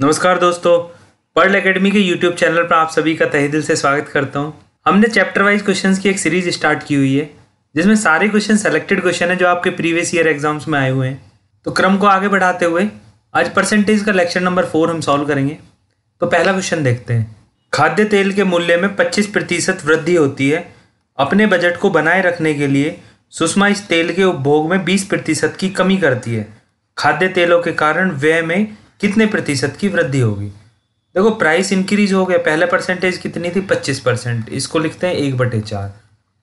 नमस्कार दोस्तों world academy के यूट्यूब चैनल पर आप सभी का तहे दिल से स्वागत करता हूँ हमने चैप्टर वाइज क्वेश्चंस की एक सीरीज स्टार्ट की हुई है जिसमें सारे क्वेश्चन सेलेक्टेड क्वेश्चन है जो आपके प्रीवियस ईयर एग्जाम्स में आए हुए हैं तो क्रम को आगे बढ़ाते हुए आज परसेंटेज का लेक्चर नंबर फोर हम सॉल्व करेंगे तो पहला क्वेश्चन देखते हैं खाद्य तेल के मूल्य में पच्चीस प्रतिशत वृद्धि होती है अपने बजट को बनाए रखने के लिए सुषमा इस तेल के उपभोग में बीस प्रतिशत की कमी करती है खाद्य तेलों के कारण व्यय में कितने प्रतिशत की वृद्धि होगी देखो प्राइस इंक्रीज हो गया पहला परसेंटेज कितनी थी पच्चीस परसेंट इसको लिखते हैं एक बटे चार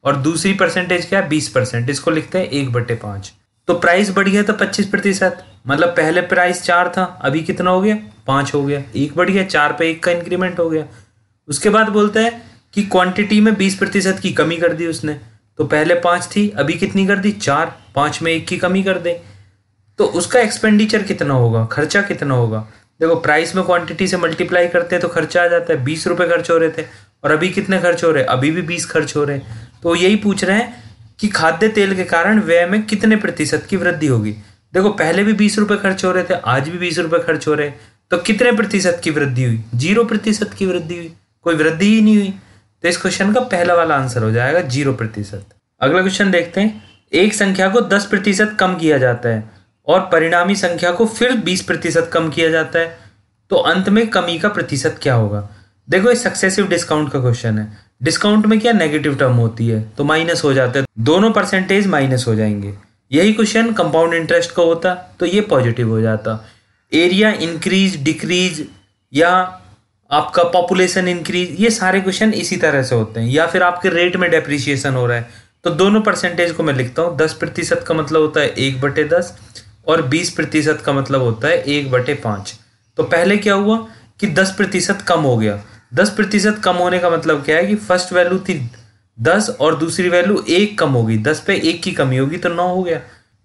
और दूसरी परसेंटेज क्या है बीस परसेंट इसको लिखते हैं एक बटे पाँच तो प्राइस बढ़ गया तो पच्चीस प्रतिशत मतलब पहले प्राइस चार था अभी कितना हो गया पाँच हो गया एक बढ़ गया चार पे एक का इंक्रीमेंट हो गया उसके बाद बोलते हैं कि क्वांटिटी में बीस प्रतिशत की कमी कर दी उसने तो पहले पाँच थी अभी कितनी कर दी चार पाँच में एक की कमी कर दें तो उसका एक्सपेंडिचर कितना होगा खर्चा कितना होगा देखो प्राइस में क्वांटिटी से मल्टीप्लाई करते हैं तो खर्चा आ जाता है बीस रुपये खर्च हो रहे थे और अभी कितने खर्च हो रहे हैं अभी भी बीस खर्च हो रहे हैं तो यही पूछ रहे हैं कि खाद्य तेल के कारण व्यय में कितने प्रतिशत की वृद्धि होगी देखो पहले भी बीस रुपये खर्च हो रहे थे आज भी बीस रुपये खर्च हो रहे हैं तो कितने प्रतिशत की वृद्धि हुई जीरो प्रतिशत की वृद्धि हुई कोई वृद्धि ही नहीं हुई तो इस क्वेश्चन का पहला वाला आंसर हो जाएगा जीरो प्रतिशत अगला क्वेश्चन देखते हैं एक संख्या को दस प्रतिशत कम किया जाता है और परिणामी संख्या को फिर बीस प्रतिशत कम किया जाता है तो अंत में कमी का प्रतिशत क्या होगा देखो ये सक्सेसिव डिस्काउंट का क्वेश्चन है डिस्काउंट में क्या नेगेटिव टर्म होती है तो माइनस हो जाता है दोनों परसेंटेज माइनस हो जाएंगे यही क्वेश्चन कंपाउंड इंटरेस्ट का होता तो ये पॉजिटिव हो जाता एरिया इंक्रीज डिक्रीज या आपका पॉपुलेशन इंक्रीज ये सारे क्वेश्चन इसी तरह से होते हैं या फिर आपके रेट में डेप्रिसिएशन हो रहा है तो दोनों परसेंटेज को मैं लिखता हूँ दस प्रतिशत का मतलब होता है एक बटे दस और बीस प्रतिशत का मतलब होता है एक बटे पाँच तो पहले क्या हुआ कि दस प्रतिशत कम हो गया दस प्रतिशत कम होने का मतलब क्या है कि फर्स्ट वैल्यू थी दस और दूसरी वैल्यू एक कम होगी दस पे एक की कमी होगी तो नौ हो गया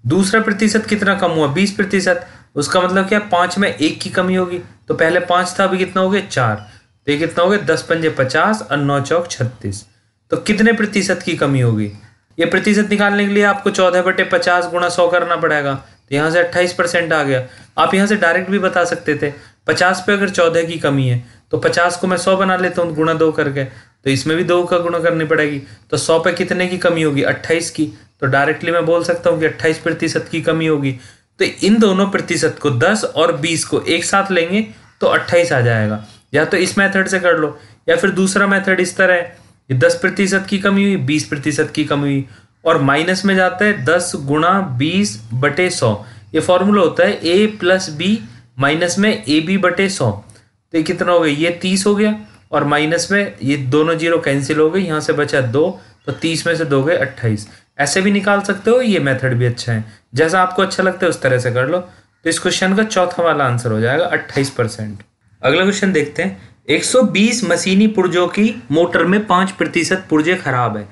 दूसरा प्रतिशत कितना कम हुआ बीस प्रतिशत उसका मतलब क्या पाँच में एक की कमी होगी तो पहले पाँच था अभी कितना हो गया चार तो ये कितना हो गया दस पंजे पचास और नौ चौक छत्तीस तो कितने प्रतिशत की कमी होगी ये प्रतिशत निकालने के लिए आपको चौदह बटे पचास गुणा सौ करना पड़ेगा तो यहाँ से अट्ठाईस परसेंट आ गया आप यहाँ से डायरेक्ट भी बता सकते थे पचास पे अगर चौदह की कमी है तो पचास को मैं सौ बना लेता हूँ गुणा दो करके तो इसमें भी दो का गुणा करनी पड़ेगी तो सौ पे कितने की कमी होगी अट्ठाईस की तो डायरेक्टली मैं बोल सकता हूँ कि अट्ठाईस प्रतिशत की कमी होगी तो इन दोनों प्रतिशत को दस और बीस को एक साथ लेंगे तो अट्ठाईस आ जाएगा या तो इस मेथड से कर लो या फिर दूसरा मेथड इस तरह है कि दस प्रतिशत की कमी हुई बीस प्रतिशत की कमी हुई और माइनस में जाता है दस गुणा बीस बटे सौ ये फॉर्मूला होता है ए प्लस बी माइनस में ए बी बटे सौ तो ये कितना हो गया ये तीस हो गया और माइनस में ये दोनों जीरो कैंसिल हो गए यहाँ से बचा दो तो तीस में से दो गए अट्ठाईस ऐसे भी निकाल सकते हो ये मेथड भी अच्छा है जैसा आपको अच्छा लगता है उस तरह से कर लो तो इस क्वेश्चन का चौथा वाला आंसर हो जाएगा अट्ठाईस परसेंट अगला क्वेश्चन देखते हैं बीस मशीनी पुर्जों की मोटर में पाँच प्रतिशत पुर्जे खराब है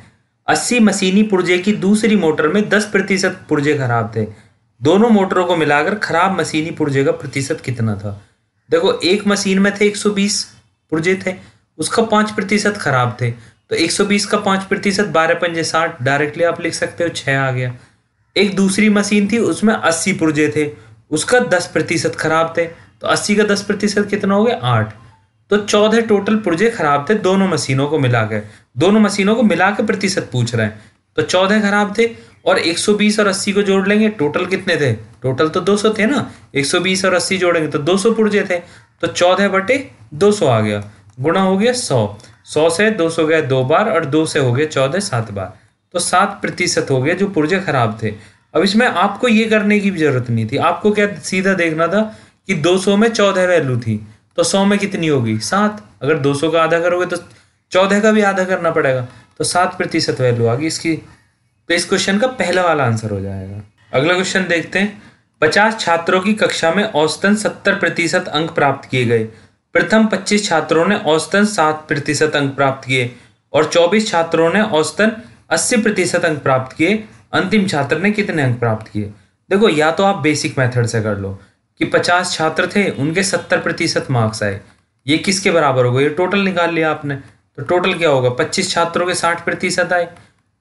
अस्सी मशीनी पुर्जे की दूसरी मोटर में दस प्रतिशत पुर्जे खराब थे दोनों मोटरों को मिलाकर खराब मशीनी पुर्जे का प्रतिशत कितना था देखो एक मशीन में थे 120 पुर्जे थे उसका पाँच प्रतिशत खराब थे तो 120 का पाँच प्रतिशत बारह पंजे साठ डायरेक्टली आप लिख सकते हो छः आ गया एक दूसरी मशीन थी उसमें अस्सी पुर्जे थे उसका दस प्रतिशत खराब थे तो अस्सी का दस प्रतिशत कितना हो गया आठ तो चौदह टोटल पुर्जे खराब थे दोनों मशीनों को मिला के दोनों मशीनों को मिला के प्रतिशत पूछ रहे हैं तो चौदह खराब थे और 120 और 80 को जोड़ लेंगे टोटल कितने थे टोटल तो 200 थे ना 120 और 80 जोड़ेंगे तो 200 पुर्जे थे तो 14 बटे 200 आ गया गुणा हो गया 100 100 से 200 गए दो बार और 2 से हो गए 14 सात बार तो सात प्रतिशत हो गए जो पुर्जे खराब थे अब इसमें आपको ये करने की भी जरूरत नहीं थी आपको क्या सीधा देखना था कि दो में चौदह वैल्यू थी तो सौ में कितनी होगी सात अगर दो का आधा करोगे तो चौदह का भी आधा करना पड़ेगा तो सात प्रतिशत वैल्यू आ गई इसकी तो इस क्वेश्चन का पहला वाला आंसर हो जाएगा अगला क्वेश्चन देखते हैं पचास छात्रों की कक्षा में औसतन सत्तर प्रतिशत अंक प्राप्त किए गए प्रथम पच्चीस छात्रों ने औसतन सात प्रतिशत अंक प्राप्त किए और चौबीस छात्रों ने औसतन अस्सी प्रतिशत अंक प्राप्त किए अंतिम छात्र ने कितने अंक प्राप्त किए देखो या तो आप बेसिक मेथड से कर लो कि पचास छात्र थे उनके सत्तर प्रतिशत मार्क्स आए ये किसके बराबर हो गए टोटल निकाल लिया आपने तो टोटल क्या होगा पच्चीस छात्रों के साठ प्रतिशत आए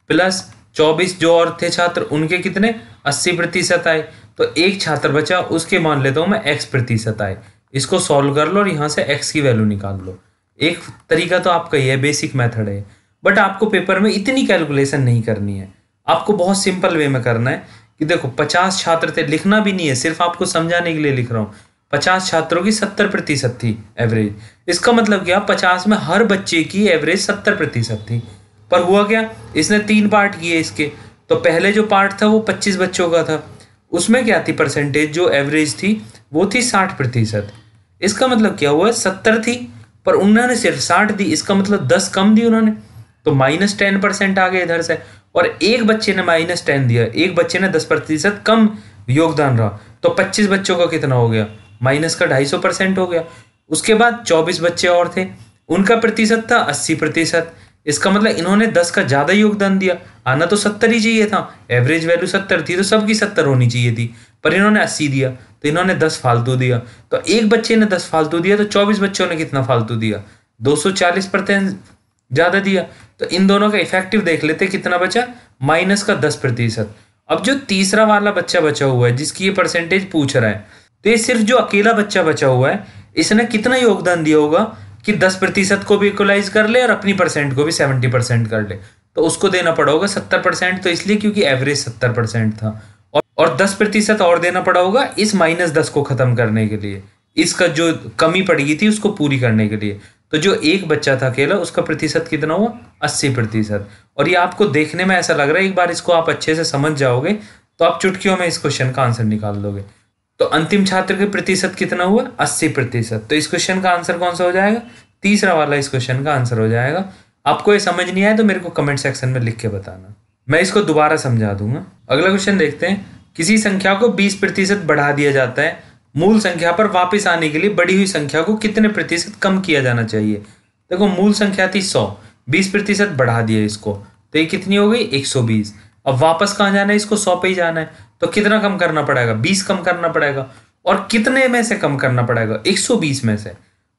प्लस चौबीस जो और थे छात्र उनके कितने अस्सी प्रतिशत आए तो एक छात्र बचा उसके मान लेता हूँ मैं एक्स प्रतिशत आए इसको सॉल्व कर लो और यहाँ से एक्स की वैल्यू निकाल लो एक तरीका तो आपका ही है बेसिक मेथड है बट आपको पेपर में इतनी कैलकुलेशन नहीं करनी है आपको बहुत सिंपल वे में करना है कि देखो पचास छात्र थे लिखना भी नहीं है सिर्फ आपको समझाने के लिए लिख रहा हूँ पचास छात्रों की सत्तर प्रतिशत थी एवरेज इसका मतलब क्या पचास में हर बच्चे की एवरेज सत्तर प्रतिशत थी पर हुआ क्या इसने तीन पार्ट किए इसके तो पहले जो पार्ट था वो पच्चीस बच्चों का था उसमें क्या थी परसेंटेज जो एवरेज थी वो थी साठ प्रतिशत इसका मतलब क्या हुआ सत्तर थी पर उन्होंने सिर्फ साठ दी इसका मतलब दस कम दी उन्होंने तो माइनस टेन परसेंट आ गए इधर से और एक बच्चे ने माइनस टेन दिया एक बच्चे ने दस प्रतिशत कम योगदान रहा तो पच्चीस बच्चों का कितना हो गया माइनस का ढाई सौ परसेंट हो गया उसके बाद चौबीस बच्चे और थे उनका प्रतिशत था अस्सी प्रतिशत इसका मतलब इन्होंने दस का ज़्यादा योगदान दिया आना तो सत्तर ही चाहिए था एवरेज वैल्यू सत्तर थी तो सबकी सत्तर होनी चाहिए थी पर इन्होंने अस्सी दिया तो इन्होंने दस फालतू दिया तो एक बच्चे ने दस फालतू दिया तो चौबीस बच्चों ने कितना फालतू दिया दो सौ चालीस परसेंट ज़्यादा दिया तो इन दोनों का इफेक्टिव देख लेते कितना बचा माइनस का दस प्रतिशत अब जो तीसरा वाला बच्चा बचा हुआ है जिसकी ये परसेंटेज पूछ रहा है तो ये सिर्फ जो अकेला बच्चा बचा हुआ है इसने कितना योगदान दिया होगा कि दस प्रतिशत को भी इक्वलाइज कर ले और अपनी परसेंट को भी सेवेंटी परसेंट कर ले तो उसको देना पड़ा होगा सत्तर परसेंट तो इसलिए क्योंकि एवरेज सत्तर परसेंट था और, और दस प्रतिशत और देना पड़ा होगा इस माइनस दस को खत्म करने के लिए इसका जो कमी पड़ गई थी उसको पूरी करने के लिए तो जो एक बच्चा था अकेला उसका प्रतिशत कितना हुआ अस्सी प्रतिशत और ये आपको देखने में ऐसा लग रहा है एक बार इसको आप अच्छे से समझ जाओगे तो आप चुटकियों में इस क्वेश्चन का आंसर निकाल दोगे तो अंतिम छात्र के प्रतिशत कितना हुआ अस्सी प्रतिशत तो इस क्वेश्चन का आंसर कौन सा हो जाएगा तीसरा वाला इस क्वेश्चन का आंसर हो जाएगा आपको ये समझ नहीं आया तो मेरे को कमेंट सेक्शन में लिख के बताना मैं इसको दोबारा समझा दूंगा अगला क्वेश्चन देखते हैं किसी संख्या को बीस प्रतिशत बढ़ा दिया जाता है मूल संख्या पर वापस आने के लिए बढ़ी हुई संख्या को कितने प्रतिशत कम किया जाना चाहिए देखो मूल संख्या थी सौ बीस प्रतिशत बढ़ा दिया इसको तो ये कितनी हो गई एक सौ बीस अब वापस कहाँ जाना है इसको सौ पे ही जाना है तो कितना कम करना पड़ेगा बीस कम करना पड़ेगा और कितने में से कम करना पड़ेगा एक सौ बीस में से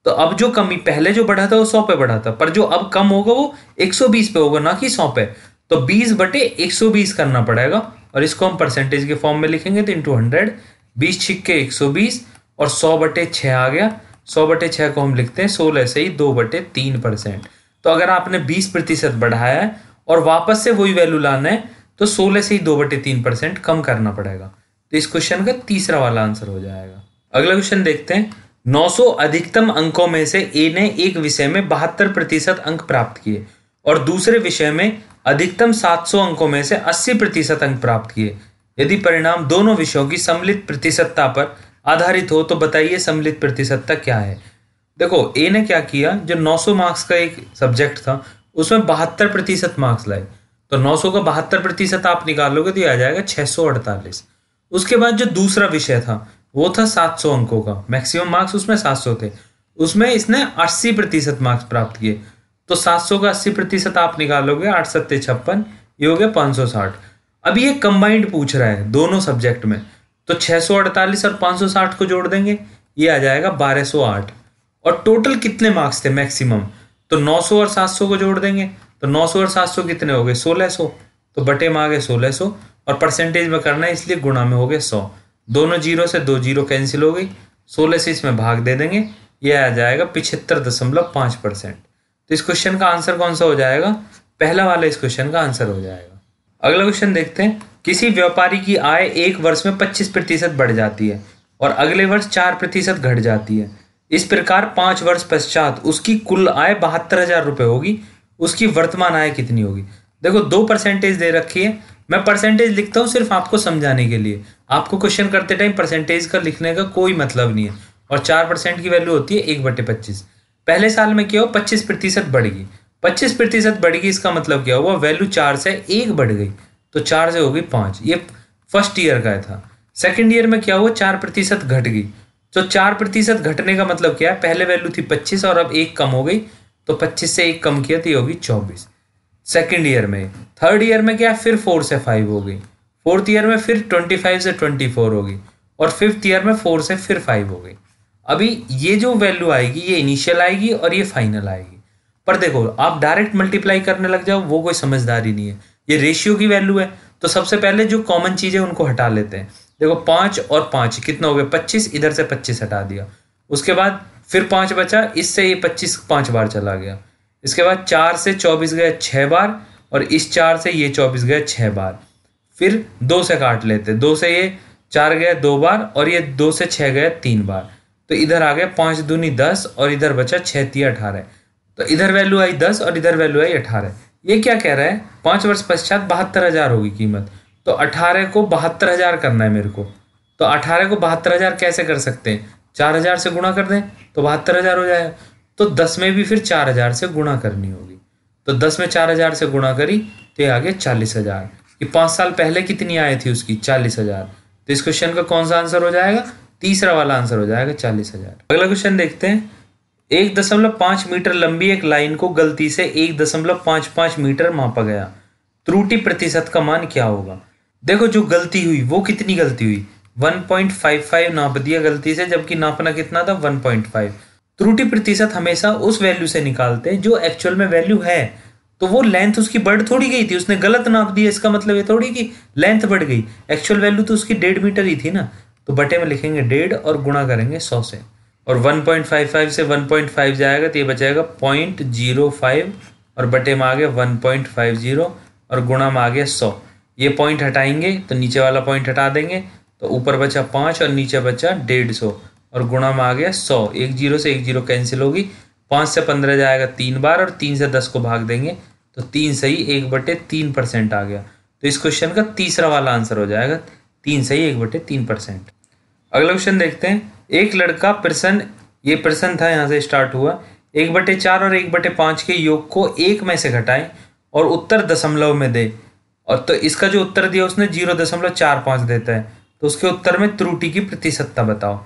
तो अब जो कमी पहले जो बढ़ा था वो सौ पे बढ़ा था पर जो अब कम होगा वो एक सौ बीस पे होगा ना कि सौ पे तो बीस बटे एक सौ बीस करना पड़ेगा और इसको हम परसेंटेज के फॉर्म में लिखेंगे तो इंटू हंड्रेड बीस छिक्के एक सौ बीस और सौ बटे छः आ गया सौ बटे छः को हम लिखते हैं सोलह से ही दो बटे तीन परसेंट तो अगर आपने बीस प्रतिशत बढ़ाया है और वापस से वही वैल्यू लाना है तो सोलह से ही दो बटे तीन परसेंट कम करना पड़ेगा तो इस क्वेश्चन का तीसरा वाला आंसर हो जाएगा अगला क्वेश्चन देखते हैं 900 अधिकतम अंकों में से ए ने एक विषय में बहत्तर प्रतिशत अंक प्राप्त किए और दूसरे विषय में अधिकतम 700 अंकों में से 80 प्रतिशत अंक प्राप्त किए यदि परिणाम दोनों विषयों की सम्मिलित प्रतिशतता पर आधारित हो तो बताइए सम्मिलित प्रतिशतता क्या है देखो ए ने क्या किया जो 900 मार्क्स का एक सब्जेक्ट था उसमें बहत्तर प्रतिशत मार्क्स लाए तो 900 का बहत्तर प्रतिशत आप निकालोगे तो आ जाएगा 648 उसके बाद जो दूसरा विषय था वो था 700 अंकों का मैक्सिमम मार्क्स उसमें 700 थे उसमें इसने 80 प्रतिशत मार्क्स प्राप्त किए तो 700 का 80 प्रतिशत आप निकालोगे आठ सत्ते छप्पन ये हो गया पाँच सौ साठ अब ये कंबाइंड पूछ रहा है दोनों सब्जेक्ट में तो 648 और 560 को जोड़ देंगे ये आ जाएगा 1208 और टोटल कितने मार्क्स थे मैक्सिमम तो 900 और 700 को जोड़ देंगे तो नौ सौ और सात सौ कितने हो गए सोलह सौ तो बटे में आ गए सोलह सौ और परसेंटेज में करना है इसलिए गुणा में हो गए सौ दोनों जीरो से दो जीरो कैंसिल हो गई सोलह से इसमें भाग दे देंगे यह आ जाएगा पिछहत्तर दशमलव पाँच परसेंट तो इस क्वेश्चन का आंसर कौन सा हो जाएगा पहला वाला इस क्वेश्चन का आंसर हो जाएगा अगला क्वेश्चन देखते हैं किसी व्यापारी की आय एक वर्ष में पच्चीस प्रतिशत बढ़ जाती है और अगले वर्ष चार प्रतिशत घट जाती है इस प्रकार पाँच वर्ष पश्चात उसकी कुल आय बहत्तर हजार रुपये होगी उसकी वर्तमान आय कितनी होगी देखो दो परसेंटेज दे रखी है मैं परसेंटेज लिखता हूँ सिर्फ आपको समझाने के लिए आपको क्वेश्चन करते टाइम परसेंटेज का लिखने का कोई मतलब नहीं है और चार परसेंट की वैल्यू होती है एक बटे पच्चीस पहले साल में क्या हो पच्चीस प्रतिशत बढ़ेगी पच्चीस प्रतिशत बढ़ेगी इसका मतलब क्या हुआ वैल्यू चार से एक बढ़ गई तो चार से हो गई पाँच ये फर्स्ट ईयर का था सेकेंड ईयर में क्या हुआ चार प्रतिशत घट गई तो चार प्रतिशत घटने का मतलब क्या है पहले वैल्यू थी पच्चीस और अब एक कम हो गई तो 25 से एक कम किया तो ये होगी 24 सेकेंड ईयर में थर्ड ईयर में क्या फिर फोर से फाइव हो गई फोर्थ ईयर में फिर ट्वेंटी फाइव से ट्वेंटी फोर होगी और फिफ्थ ईयर में फोर से फिर फाइव हो गई अभी ये जो वैल्यू आएगी ये इनिशियल आएगी और ये फाइनल आएगी पर देखो आप डायरेक्ट मल्टीप्लाई करने लग जाओ वो कोई समझदारी नहीं है ये रेशियो की वैल्यू है तो सबसे पहले जो कॉमन चीज़ है उनको हटा लेते हैं देखो पाँच और पाँच कितना हो गया पच्चीस इधर से पच्चीस हटा दिया उसके बाद फिर पाँच बचा इससे ये पच्चीस पाँच बार चला गया इसके बाद चार से चौबीस गया छः बार और इस चार से ये चौबीस गया छः बार फिर दो से काट लेते दो से ये चार गया दो बार और ये दो से छः गया तीन बार तो इधर आ गया पाँच दूनी दस और इधर बचा छः ती अठारह तो इधर वैल्यू आई दस और इधर वैल्यू आई अठारह ये क्या कह रहा है पाँच वर्ष पश्चात बहत्तर हज़ार होगी कीमत तो अठारह को बहत्तर हज़ार करना है मेरे को तो अठारह को बहत्तर हज़ार कैसे कर सकते हैं चार हजार से गुणा कर दें तो बहत्तर हजार हो जाएगा तो दस में भी फिर चार हजार से गुणा करनी होगी तो दस में चार हजार से गुणा करी तो ये आगे चालीस हजार ये पांच साल पहले कितनी आई थी उसकी चालीस हजार तो इस क्वेश्चन का कौन सा आंसर हो जाएगा तीसरा वाला आंसर हो जाएगा चालीस हजार अगला क्वेश्चन देखते हैं एक दशमलव पांच मीटर लंबी एक लाइन को गलती से एक दशमलव पांच पांच मीटर मापा गया त्रुटि प्रतिशत का मान क्या होगा देखो जो गलती हुई वो कितनी गलती हुई 1.55 नाप दिया गलती से जबकि नापना कितना था 1.5 त्रुटि प्रतिशत हमेशा उस वैल्यू से निकालते हैं जो एक्चुअल में वैल्यू है तो वो लेंथ उसकी बढ़ थोड़ी गई थी उसने गलत नाप दिया इसका मतलब ये थोड़ी कि लेंथ बढ़ गई एक्चुअल वैल्यू तो उसकी डेढ़ मीटर ही थी ना तो बटे में लिखेंगे डेढ़ और गुणा करेंगे सौ से और 1.55 से 1.5 जाएगा तो ये बचेगा पॉइंट जीरो फाइव और बटे में आ गया वन पॉइंट फाइव जीरो और गुणा में आ गया सौ ये पॉइंट हटाएंगे तो नीचे वाला पॉइंट हटा देंगे तो ऊपर बचा पाँच और नीचे बचा डेढ़ सौ और गुणा में आ गया सौ एक जीरो से एक जीरो कैंसिल होगी पाँच से पंद्रह जाएगा तीन बार और तीन से दस को भाग देंगे तो तीन सही एक बटे तीन परसेंट आ गया तो इस क्वेश्चन का तीसरा वाला आंसर हो जाएगा तीन सही एक बटे तीन परसेंट अगला क्वेश्चन देखते हैं एक लड़का प्रसन्न ये प्रसन्न था यहाँ से स्टार्ट हुआ एक बटे चार और एक बटे पाँच के योग को एक में से घटाएं और उत्तर दशमलव में दे और तो इसका जो उत्तर दिया उसने जीरो दशमलव चार पाँच देता है तो उसके उत्तर में त्रुटि की प्रतिशतता बताओ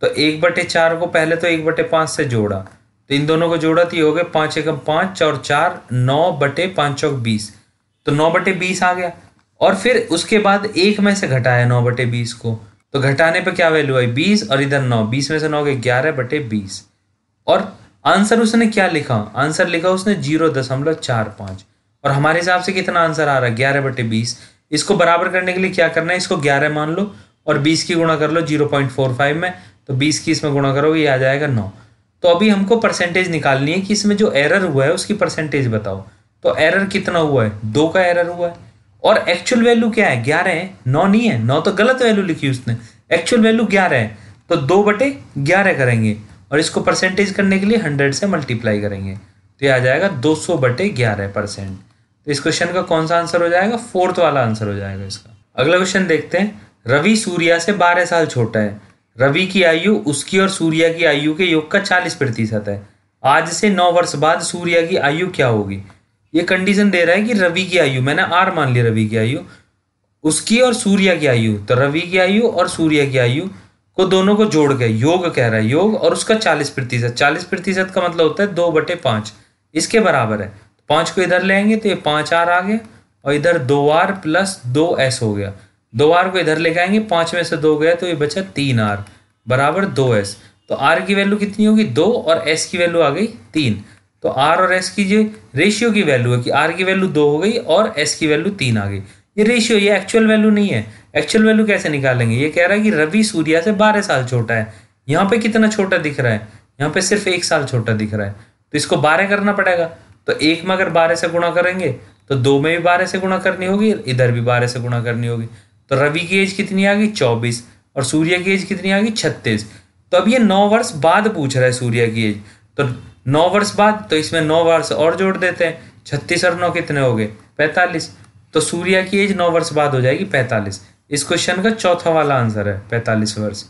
तो एक बटे चार को पहले तो एक बटे पाँच से जोड़ा तो इन दोनों को जोड़ा तो ये हो गया पाँच एकम पाँच और चार नौ बटे पाँच चौक बीस तो नौ बटे बीस आ गया और फिर उसके बाद एक में से घटाया नौ बटे बीस को तो घटाने पर क्या वैल्यू आई बीस और इधर नौ बीस में से नौ गए ग्यारह बटे बीस और आंसर उसने क्या लिखा आंसर लिखा उसने जीरो दशमलव चार पाँच और हमारे हिसाब से कितना आंसर आ रहा है ग्यारह बटे बीस इसको बराबर करने के लिए क्या करना है इसको ग्यारह मान लो और बीस की गुणा कर लो जीरो पॉइंट फोर फाइव में तो बीस की इसमें गुणा करोगे ये आ जाएगा नौ तो अभी हमको परसेंटेज निकालनी है कि इसमें जो एरर हुआ है उसकी परसेंटेज बताओ तो एरर कितना हुआ है दो का एरर हुआ है और एक्चुअल वैल्यू क्या है ग्यारह है नौ नहीं है नौ तो गलत वैल्यू लिखी उसने एक्चुअल वैल्यू ग्यारह है तो दो बटे ग्यारह करेंगे और इसको परसेंटेज करने के लिए हंड्रेड से मल्टीप्लाई करेंगे तो ये आ जाएगा दो सौ बटे ग्यारह परसेंट तो इस क्वेश्चन का कौन सा आंसर हो जाएगा फोर्थ वाला आंसर हो जाएगा इसका अगला क्वेश्चन देखते हैं रवि सूर्या से बारह साल छोटा है रवि की आयु उसकी और सूर्या की आयु के योग का चालीस प्रतिशत है आज से नौ वर्ष बाद सूर्या की आयु क्या होगी ये कंडीशन दे रहा है कि रवि की आयु मैंने आर मान ली रवि की आयु उसकी और सूर्या की आयु तो रवि की आयु और सूर्या की आयु को दोनों को जोड़ के योग कह रहा है योग और उसका चालीस प्रतिशत चालीस प्रतिशत का मतलब होता है दो बटे पांच इसके बराबर है पांच को इधर लेंगे तो ये पांच आर आ गया और इधर दो आर प्लस दो एस हो गया दो आर को इधर लेके आएंगे पांच में से दो गए तो ये बचा तीन आर बराबर दो एस तो आर की वैल्यू कितनी होगी दो और एस की वैल्यू आ गई तीन तो आर और एस की जो रेशियो की वैल्यू है कि आर की वैल्यू दो हो गई और एस की वैल्यू तीन आ गई ये रेशियो ये एक्चुअल वैल्यू नहीं है एक्चुअल वैल्यू कैसे निकालेंगे ये कह रहा है कि रवि सूर्या से बारह साल छोटा है यहाँ पे कितना छोटा दिख रहा है यहाँ पे सिर्फ एक साल छोटा दिख रहा है तो इसको बारह करना पड़ेगा तो एक में अगर बारह से गुणा करेंगे तो दो में भी बारह से गुणा करनी होगी इधर भी बारह से गुणा करनी होगी तो रवि की एज कितनी आ गई चौबीस और सूर्य की एज कितनी आ गई छत्तीस तो अब ये नौ वर्ष बाद पूछ रहा है सूर्य की एज तो नौ वर्ष बाद तो इसमें नौ वर्ष और जोड़ देते हैं छत्तीस और नौ कितने हो गए पैंतालीस तो सूर्य की एज नौ वर्ष बाद हो जाएगी पैंतालीस इस क्वेश्चन का चौथा वाला आंसर है पैंतालीस वर्ष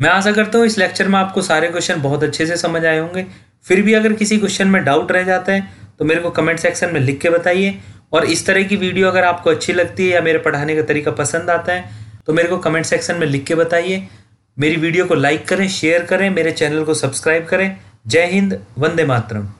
मैं आशा करता हूँ इस लेक्चर में आपको सारे क्वेश्चन बहुत अच्छे से समझ आए होंगे फिर भी अगर किसी क्वेश्चन में डाउट रह जाता है तो मेरे को कमेंट सेक्शन में लिख के बताइए और इस तरह की वीडियो अगर आपको अच्छी लगती है या मेरे पढ़ाने का तरीका पसंद आता है तो मेरे को कमेंट सेक्शन में लिख के बताइए मेरी वीडियो को लाइक करें शेयर करें मेरे चैनल को सब्सक्राइब करें जय हिंद वंदे मातरम